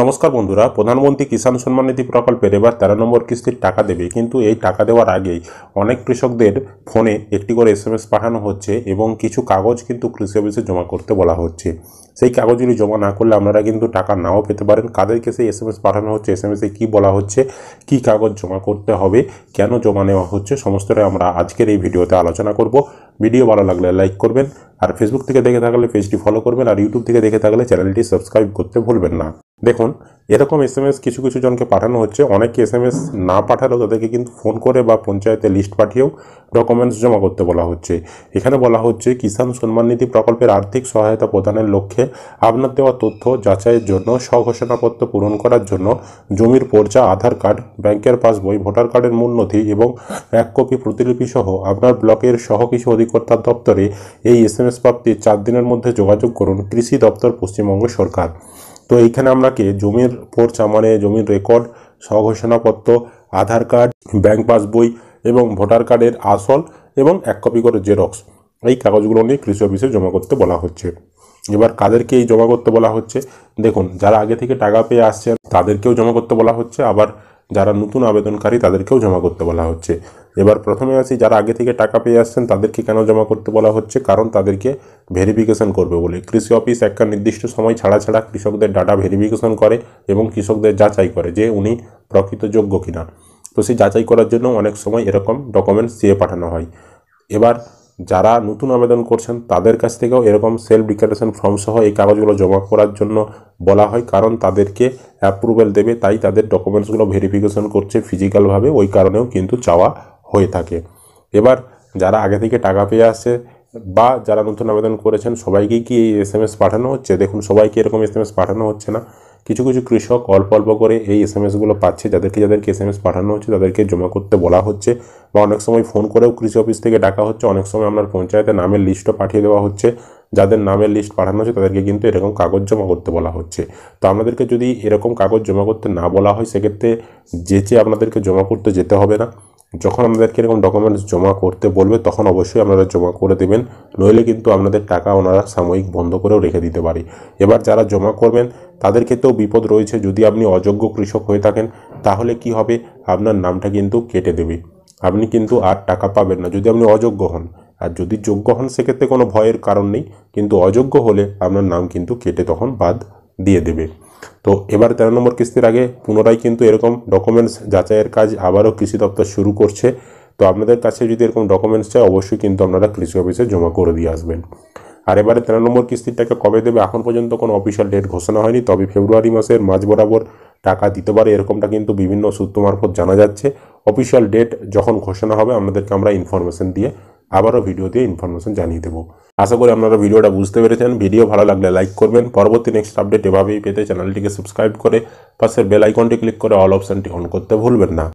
নমস্কার বন্ধুরা প্রধানমন্ত্রী কিষাণ সম্মান নিধি প্রকল্পের এবার তেরো নম্বর কিস্তির টাকা দেবে কিন্তু এই টাকা দেওয়ার আগেই অনেক কৃষকদের ফোনে একটি করে এসএমএস পাঠানো হচ্ছে এবং কিছু কাগজ কিন্তু কৃষি অফিসে জমা করতে বলা হচ্ছে সেই কাগজগুলি জমা না করলে আপনারা কিন্তু টাকা নাও পেতে পারেন কাদেরকে সেই এস পাঠানো হচ্ছে এস এম এ কী বলা হচ্ছে কি কাগজ জমা করতে হবে কেন জমা নেওয়া হচ্ছে সমস্তটাই আমরা আজকের এই ভিডিওতে আলোচনা করব ভিডিও ভালো লাগলে লাইক করবেন আর ফেসবুক থেকে দেখে থাকলে পেজটি ফলো করবেন আর ইউটিউব থেকে দেখে থাকলে চ্যানেলটি সাবস্ক্রাইব করতে ভুলবেন না দেখুন এরকম এস কিছু কিছু জনকে পাঠানো হচ্ছে অনেকে এস না পাঠালেও তাদেরকে কিন্তু ফোন করে বা পঞ্চায়েতে লিস্ট পাঠিয়েও ডকুমেন্টস জমা করতে বলা হচ্ছে এখানে বলা হচ্ছে কিষাণ সম্মান নিধি প্রকল্পের আর্থিক সহায়তা প্রদানের লক্ষ্যে আপনার দেওয়া তথ্য যাচাইয়ের জন্য স্বঘোষণাপত্র পূরণ করার জন্য জমির পর্চা আধার কার্ড ব্যাংকের পাসবই ভোটার কার্ডের মূল নথি এবং এক কপি প্রতিলিপি সহ আপনার ব্লকের সহ কিছু অধিকর্তার দপ্তরে এই এস এম এসএমএস প্রাপ্তির চার দিনের মধ্যে যোগাযোগ করুন কৃষি দপ্তর পশ্চিমবঙ্গ সরকার তো এইখানে আপনাকে জমির পর্চা মানে জমির রেকর্ড স্বঘোষণাপত্র আধার কার্ড ব্যাঙ্ক পাসবই এবং ভোটার কার্ডের আসল এবং এক কপি করে জেরক্স এই কাগজগুলো নিয়ে কৃষি অফিসে জমা করতে বলা হচ্ছে এবার কাদেরকে এই জমা করতে বলা হচ্ছে দেখুন যারা আগে থেকে টাকা পেয়ে আসছেন তাদেরকেও জমা করতে বলা হচ্ছে আবার যারা নতুন আবেদনকারী তাদেরকেও জমা করতে বলা হচ্ছে এবার প্রথমে আসি যারা আগে থেকে টাকা পেয়ে আসছেন তাদেরকে কেন জমা করতে বলা হচ্ছে কারণ তাদেরকে ভেরিফিকেশন করবে বলে কৃষি অফিস একটা নির্দিষ্ট সময় ছাড়া ছাড়া কৃষকদের ডাটা ভেরিফিকেশন করে এবং কৃষকদের যাচাই করে যে উনি প্রকৃত যোগ্য কিনা তো সেই যাচাই করার জন্য অনেক সময় এরকম ডকুমেন্টস দিয়ে পাঠানো হয় এবার যারা নতুন আবেদন করছেন তাদের কাছ থেকেও এরকম সেলফ ডিক্লারেশন ফর্ম সহ এই কাগজগুলো জমা করার জন্য বলা হয় কারণ তাদেরকে অ্যাপ্রুভেল দেবে তাই তাদের ডকুমেন্টসগুলো ভেরিফিকেশন করছে ফিজিক্যালভাবে ওই কারণেও কিন্তু চাওয়া হয়ে থাকে এবার যারা আগে থেকে টাকা পেয়ে আসে বা যারা নতুন আবেদন করেছেন সবাইকে কি এই এস এম এস পাঠানো হচ্ছে দেখুন সবাইকে এরকম এস এম এস পাঠানো হচ্ছে না কিছু কিছু কৃষক অল্প অল্প করে এই এস এম এসগুলো পাচ্ছে যাদেরকে যাদেরকে এস এম এস পাঠানো হচ্ছে তাদেরকে জমা করতে বলা হচ্ছে বা অনেক সময় ফোন করেও কৃষি অফিস থেকে ডাকা হচ্ছে অনেক সময় আপনার পঞ্চায়েতে নামের লিস্টও পাঠিয়ে দেওয়া হচ্ছে যাদের নামের লিস্ট পাঠানো হচ্ছে তাদেরকে কিন্তু এরকম কাগজ জমা করতে বলা হচ্ছে তো আপনাদেরকে যদি এরকম কাগজ জমা করতে না বলা হয় সেক্ষেত্রে যেচে আপনাদেরকে জমা করতে যেতে হবে না যখন আমাদেরকে এরকম ডকুমেন্টস জমা করতে বলবে তখন অবশ্যই আপনারা জমা করে দেবেন নইলে কিন্তু আপনাদের টাকা ওনারা সাময়িক বন্ধ করেও রেখে দিতে পারে এবার যারা জমা করবেন তাদের ক্ষেত্রেও বিপদ রয়েছে যদি আপনি অযোগ্য কৃষক হয়ে থাকেন তাহলে কি হবে আপনার নামটা কিন্তু কেটে দেবে আপনি কিন্তু আর টাকা পাবেন না যদি আপনি অযোগ্য হন আর যদি যোগ্য হন সেক্ষেত্রে কোনো ভয়ের কারণ নেই কিন্তু অযোগ্য হলে আপনার নাম কিন্তু কেটে তখন বাদ দিয়ে দেবে তো এবার তেরো নম্বর কিস্তির আগে পুনরায় কিন্তু এরকম ডকুমেন্টস যাচাইয়ের কাজ আবারও কৃষি দপ্তর শুরু করছে তো আপনাদের কাছে যদি এরকম ডকুমেন্টস চায় অবশ্যই কিন্তু আপনারা কৃষি অফিসে জমা করে দিয়ে আসবেন আর এবারে তেরো নম্বর কিস্তিরটাকে কবে দেবে এখন পর্যন্ত কোনো অফিসিয়াল ডেট ঘোষণা হয়নি তবে ফেব্রুয়ারি মাসের মাঝ বরাবর টাকা দিতে পারে এরকমটা কিন্তু বিভিন্ন সূত্র মারফত জানা যাচ্ছে অফিসিয়াল ডেট যখন ঘোষণা হবে আমাদেরকে আমরা ইনফরমেশন দিয়ে আবারও ভিডিওতে ইনফরমেশন জানিয়ে দেবো আশা করি আপনারা ভিডিওটা বুঝতে পেরেছেন ভিডিও ভালো লাগলে লাইক করবেন পরবর্তী নেক্সট আপডেট এভাবেই পেতে চ্যানেলটিকে সাবস্ক্রাইব করে পাশের বেল আইকনটি ক্লিক করে অল অপশানটি অন করতে ভুলবেন না